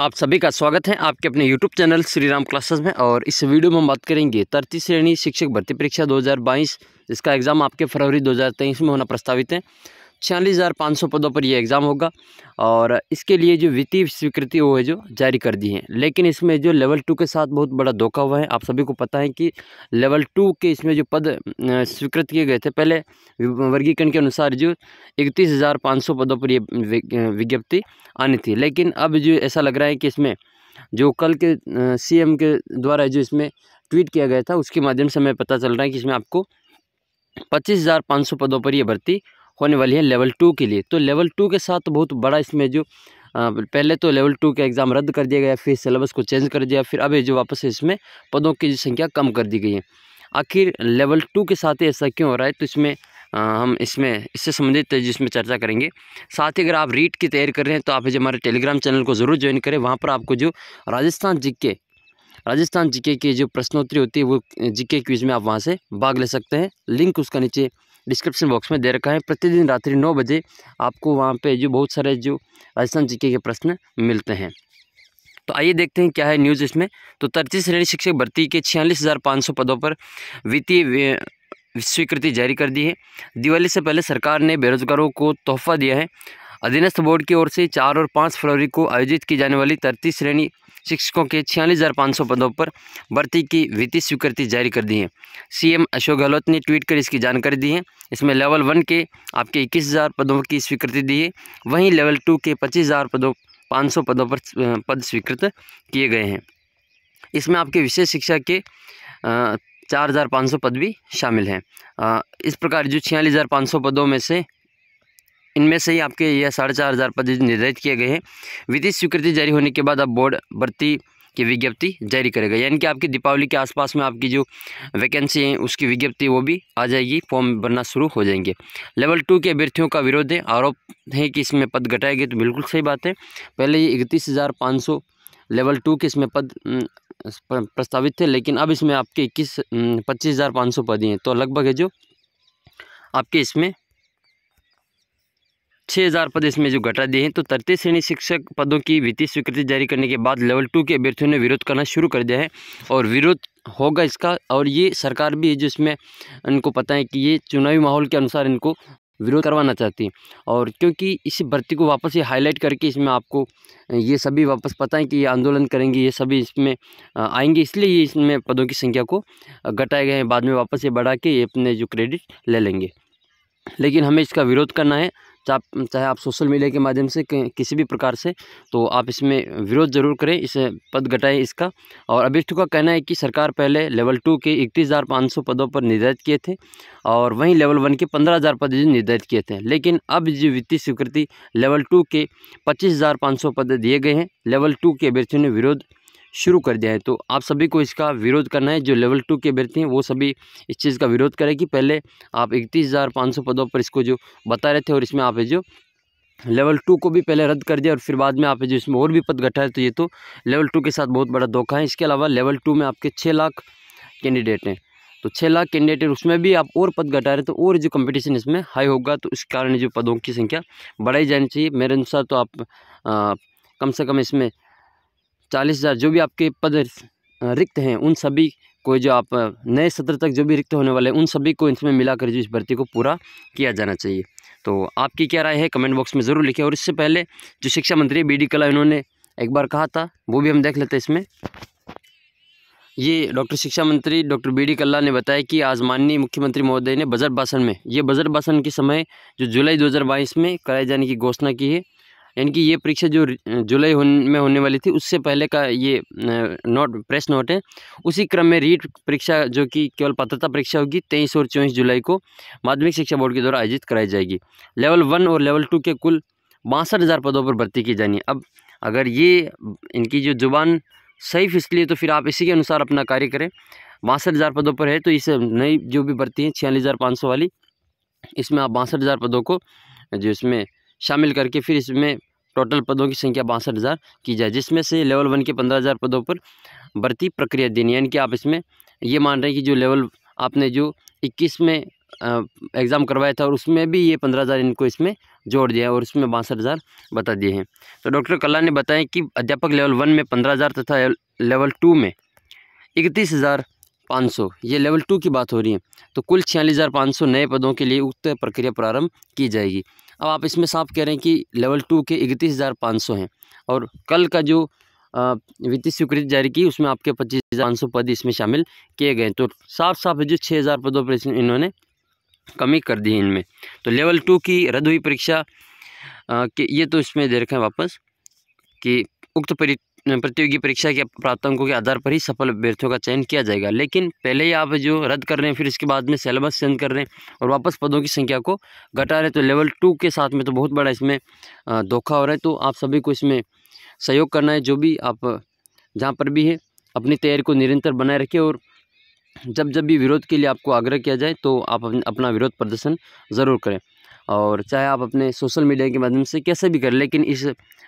आप सभी का स्वागत है आपके अपने YouTube channel Shri Ram classes में और इस वीडियो में हम बात करेंगे तरती श्रेणी शिक्षक भर्ती परीक्षा 2022 जिसका एग्ज़ाम आपके फरवरी 2023 में होना प्रस्तावित है छियालीस हज़ार पाँच सौ पदों पर यह एग्ज़ाम होगा और इसके लिए जो वित्तीय स्वीकृति वो है जो जारी कर दी है लेकिन इसमें जो लेवल टू के साथ बहुत बड़ा धोखा हुआ है आप सभी को पता है कि लेवल टू के इसमें जो पद स्वीकृत किए गए थे पहले वर्गीकरण के अनुसार जो इकतीस हज़ार पाँच सौ पदों पर यह विज्ञप्ति आनी थी लेकिन अब जो ऐसा लग रहा है कि इसमें जो कल के सी के द्वारा जो इसमें ट्वीट किया गया था उसके माध्यम से हमें पता चल रहा है कि इसमें आपको पच्चीस हज़ार पाँच सौ पदों पर यह भर्ती होने वाली है लेवल टू के लिए तो लेवल टू के साथ बहुत बड़ा इसमें जो पहले तो लेवल टू का एग्ज़ाम रद्द कर दिया गया फिर सिलेबस को चेंज कर दिया फिर अभी जो वापस इसमें पदों की संख्या कम कर दी गई है आखिर लेवल टू के साथ ही ऐसा क्यों हो रहा है तो इसमें आ, हम इसमें इससे संबंधित जिसमें चर्चा करेंगे साथ ही अगर आप रीट की तैयारी कर रहे हैं तो आप जो हमारे टेलीग्राम चैनल को ज़रूर ज्वाइन करें वहाँ पर आपको जो राजस्थान जिक्के राजस्थान जीके की जो प्रश्नोत्तरी होती है वो जीके क्विज में आप वहाँ से भाग ले सकते हैं लिंक उसका नीचे डिस्क्रिप्शन बॉक्स में दे रखा है प्रतिदिन रात्रि नौ बजे आपको वहाँ पे जो बहुत सारे जो राजस्थान जी के प्रश्न मिलते हैं तो आइए देखते हैं क्या है न्यूज़ इसमें तो तरतीस श्रेणी शिक्षक भर्ती के छियालीस हज़ार पाँच सौ पदों पर वित्तीय स्वीकृति जारी कर दी है दिवाली से पहले सरकार ने बेरोजगारों को तोहफा दिया है अधीनस्थ बोर्ड की ओर से चार और पाँच फरवरी को आयोजित की जाने वाली तरतीस श्रेणी शिक्षकों के छियालीस हज़ार पाँच सौ पदों पर भर्ती की वित्तीय स्वीकृति जारी कर दी है सीएम अशोक गहलोत ने ट्वीट कर इसकी जानकारी दी है इसमें लेवल वन के आपके इक्कीस हज़ार पदों की स्वीकृति दी है वहीं लेवल टू के पच्चीस हज़ार पदों पाँच सौ पदों पर पद स्वीकृत किए गए हैं इसमें आपके विशेष शिक्षा के चार हज़ार पाँच सौ पद भी शामिल हैं इस प्रकार जो छियालीस हज़ार पाँच सौ पदों में से इनमें से ही आपके यह साढ़े चार हज़ार पद निर्धारित किए गए हैं विधि स्वीकृति जारी होने के बाद अब बोर्ड भर्ती की विज्ञप्ति जारी करेगा यानी कि आपकी दीपावली के आसपास में आपकी जो वैकेंसी है उसकी विज्ञप्ति वो भी आ जाएगी फॉर्म भरना शुरू हो जाएंगे लेवल टू के अभ्यर्थियों का विरोध है आरोप है कि इसमें पद घटाए गए तो बिल्कुल सही बात है पहले ये इकतीस हज़ार पाँच सौ लेवल टू के इसमें पद प्रस्तावित थे लेकिन अब इसमें आपके इक्कीस पच्चीस हज़ार पाँच सौ पद हैं तो लगभग है जो आपके इसमें छः हज़ार पद इसमें जो घटा दिए हैं तो तृतीय श्रेणी शिक्षक पदों की वित्तीय स्वीकृति जारी करने के बाद लेवल टू के अभ्यर्थियों ने विरोध करना शुरू कर दिया है और विरोध होगा इसका और ये सरकार भी है जिसमें इनको पता है कि ये चुनावी माहौल के अनुसार इनको विरोध करवाना चाहती है और क्योंकि इसी भर्ती को वापस ये हाईलाइट करके इसमें आपको ये सभी वापस पता है कि ये आंदोलन करेंगे ये सभी इसमें आएंगे इसलिए ये इसमें पदों की संख्या को घटाए गए हैं बाद में वापस ये बढ़ा के ये अपने जो क्रेडिट ले लेंगे लेकिन हमें इसका विरोध करना है चाहे तो चाहे आप सोशल मीडिया के माध्यम से किसी भी प्रकार से तो आप इसमें विरोध जरूर करें इसे पद घटाएं इसका और अभिष्ट का कहना है कि सरकार पहले लेवल टू के इकतीस हज़ार पाँच सौ पदों पर निर्धारित किए थे और वहीं लेवल वन के पंद्रह हज़ार पद निर्धारित किए थे लेकिन अब जो वित्तीय स्वीकृति लेवल टू के पच्चीस हज़ार पाँच सौ पद दिए गए हैं लेवल टू के अभ्यर्थियों ने विरोध शुरू कर दिया है तो आप सभी को इसका विरोध करना है जो लेवल टू के अभ्यर्थी हैं वो सभी इस चीज़ का विरोध करें कि पहले आप इकतीस हज़ार पाँच सौ पदों पर इसको जो बता रहे थे और इसमें आप जो लेवल टू को भी पहले रद्द कर दिया और फिर बाद में आप जो इसमें और भी पद घटा है तो ये तो लेवल टू के साथ बहुत बड़ा धोखा है इसके अलावा लेवल टू में आपके छः लाख कैंडिडेट हैं तो छः लाख कैंडिडेट उसमें भी आप और पद घटा रहे तो और जो कंपटीशन इसमें हाई होगा तो इस कारण जो पदों की संख्या बढ़ाई जानी चाहिए मेरे अनुसार तो आप आ, कम से कम इसमें चालीस हज़ार जो भी आपके पद रिक्त हैं उन सभी को जो आप नए सत्र तक जो भी रिक्त होने वाले हैं उन सभी को इसमें मिलाकर जो इस भर्ती को पूरा किया जाना चाहिए तो आपकी क्या राय है कमेंट बॉक्स में ज़रूर लिखें और इससे पहले जो शिक्षा मंत्री बी डी कला इन्होंने एक बार कहा था वो भी हम देख लेते हैं इसमें ये डॉक्टर शिक्षा मंत्री डॉक्टर बी डी कल्ला ने बताया कि आज माननीय मुख्यमंत्री महोदय ने बजट भाषण में ये बजट भाषण के समय जो जुलाई 2022 में कराए जाने की घोषणा की है यानी कि ये परीक्षा जो जुलाई होन में होने वाली थी उससे पहले का ये नोट प्रेस नोट है उसी क्रम में रीट परीक्षा जो कि केवल पात्रता परीक्षा होगी तेईस और चौबीस जुलाई को माध्यमिक शिक्षा बोर्ड के द्वारा आयोजित कराई जाएगी लेवल वन और लेवल टू के कुल बासठ हज़ार पदों पर भर्ती की जानी अब अगर ये इनकी जो जुबान सही फिसली है तो फिर आप इसी के अनुसार अपना कार्य करें बासठ हज़ार पदों पर है तो इस नई जो भी भर्ती है छियालीस हज़ार पाँच सौ वाली इसमें आप बासठ हज़ार पदों को जो इसमें शामिल करके फिर इसमें टोटल पदों की संख्या बासठ हज़ार की जाए जिसमें से लेवल वन के पंद्रह हज़ार पदों पर भर्ती प्रक्रिया देनी यानी कि आप इसमें ये मान रहे हैं कि जो लेवल आपने जो इक्कीस में एग्ज़ाम करवाया था और उसमें भी ये पंद्रह हज़ार इनको इसमें जोड़ दिया है और उसमें बासठ हज़ार बता दिए हैं तो डॉक्टर कल्ला ने बताया कि अध्यापक लेवल वन में पंद्रह हज़ार तथा लेवल टू में इकतीस हज़ार पाँच सौ ये लेवल टू की बात हो रही है तो कुल छियालीस हज़ार पाँच सौ नए पदों के लिए उक्त प्रक्रिया प्रारंभ की जाएगी अब आप इसमें साफ कह रहे हैं कि लेवल टू के इकतीस हज़ार पाँच सौ हैं और कल का जो वित्तीय स्वीकृति जारी की उसमें आपके पच्चीस हज़ार पाँच सौ पद इसमें शामिल किए गए तो साफ साफ जो छः हज़ार पदों पर इन्होंने कमी कर दी इनमें तो लेवल टू की रद्द हुई परीक्षा के ये तो इसमें दे रखें वापस कि उक्त परी प्रतियोगी परीक्षा के प्राप्तांकों के आधार पर ही सफल अभ्यर्थियों का चयन किया जाएगा लेकिन पहले ही आप जो रद्द कर रहे हैं फिर इसके बाद में सिलेबस चेंज कर रहे हैं और वापस पदों की संख्या को घटा रहे हैं तो लेवल टू के साथ में तो बहुत बड़ा इसमें धोखा हो रहा है तो आप सभी को इसमें सहयोग करना है जो भी आप जहाँ पर भी है अपनी तैयारी को निरंतर बनाए रखें और जब जब भी विरोध के लिए आपको आग्रह किया जाए तो आप अपना विरोध प्रदर्शन ज़रूर करें और चाहे आप अपने सोशल मीडिया के माध्यम से कैसे भी करें लेकिन इस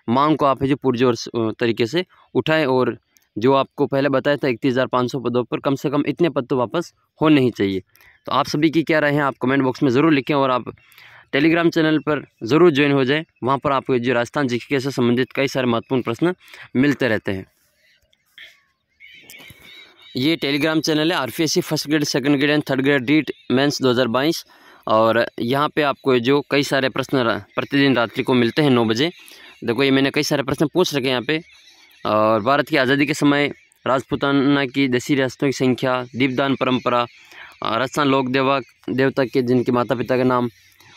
मांग को आप है जो पुरजोर तरीके से उठाएं और जो आपको पहले बताया था इकतीस हज़ार पाँच सौ पदों पर कम से कम इतने पद तो वापस होने ही चाहिए तो आप सभी की क्या राय है आप कमेंट बॉक्स में ज़रूर लिखें और आप टेलीग्राम चैनल पर ज़रूर ज्वाइन हो जाएं वहाँ पर आपको जो राजस्थान के से संबंधित कई सारे महत्वपूर्ण प्रश्न मिलते रहते हैं ये टेलीग्राम चैनल है R first grade second grade and third grade डीट मेंस 2022 और यहाँ पे आपको जो कई सारे प्रश्न प्रतिदिन रात्रि को मिलते हैं नौ बजे देखो ये मैंने कई सारे प्रश्न पूछ रखे यहाँ पे और भारत की आज़ादी के समय राजपूताना की देसी रियासतों की संख्या दीपदान परंपरा राजस्थान लोक देवा देवता के जिनके माता पिता का नाम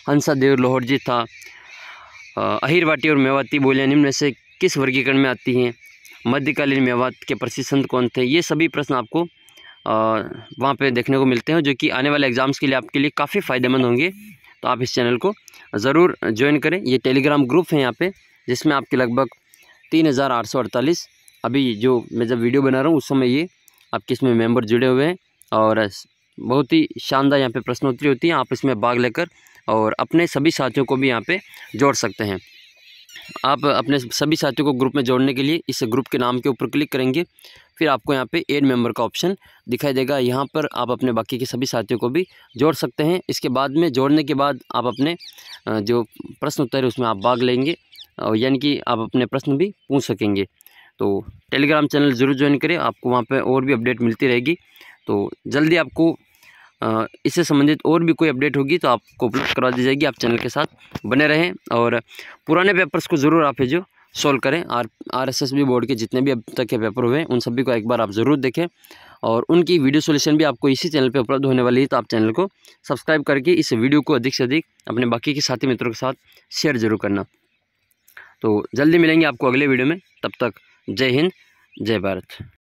हंसा देव लोहर जी था अहिरवाटी और मेवाती बोलियाँ निम्न से किस वर्गीकरण में आती हैं मध्यकालीन मेवात के प्रशिक्षण कौन थे ये सभी प्रश्न आपको वहाँ पे देखने को मिलते हैं जो कि आने वाले एग्ज़ाम्स के लिए आपके लिए काफ़ी फ़ायदेमंद होंगे तो आप इस चैनल को ज़रूर ज्वाइन करें ये टेलीग्राम ग्रुप है यहाँ पे जिसमें आपके लगभग तीन हज़ार आठ सौ अड़तालीस अभी जो मैं जब वीडियो बना रहा हूँ उस समय ये आपके इसमें मेम्बर जुड़े हुए हैं और बहुत ही शानदार यहाँ पर प्रश्नोत्तरी होती है आप इसमें भाग लेकर और अपने सभी साथियों को भी यहाँ पर जोड़ सकते हैं आप अपने सभी साथियों को ग्रुप में जोड़ने के लिए इस ग्रुप के नाम के ऊपर क्लिक करेंगे फिर आपको यहाँ पे एड मेंबर का ऑप्शन दिखाई देगा यहाँ पर आप अपने बाकी के सभी साथियों को भी जोड़ सकते हैं इसके बाद में जोड़ने के बाद आप अपने जो प्रश्न उत्तर है उसमें आप भाग लेंगे और यानी कि आप अपने प्रश्न भी पूछ सकेंगे तो टेलीग्राम चैनल ज़रूर ज्वाइन करें आपको वहाँ पर और भी अपडेट मिलती रहेगी तो जल्दी आपको इससे संबंधित और भी कोई अपडेट होगी तो आपको उपलब्ध करवा दी जाएगी आप चैनल के साथ बने रहें और पुराने पेपर्स को ज़रूर आप जो सॉल्व करें R R S S B board के जितने भी अब तक के पेपर हुए हैं उन सभी को एक बार आप ज़रूर देखें और उनकी वीडियो सोल्यूशन भी आपको इसी चैनल पर उपलब्ध होने वाली है तो आप चैनल को सब्सक्राइब करके इस वीडियो को अधिक से अधिक अपने बाकी के साथी मित्रों के साथ शेयर जरूर करना तो जल्दी मिलेंगे आपको अगले वीडियो में तब तक जय हिंद जय भारत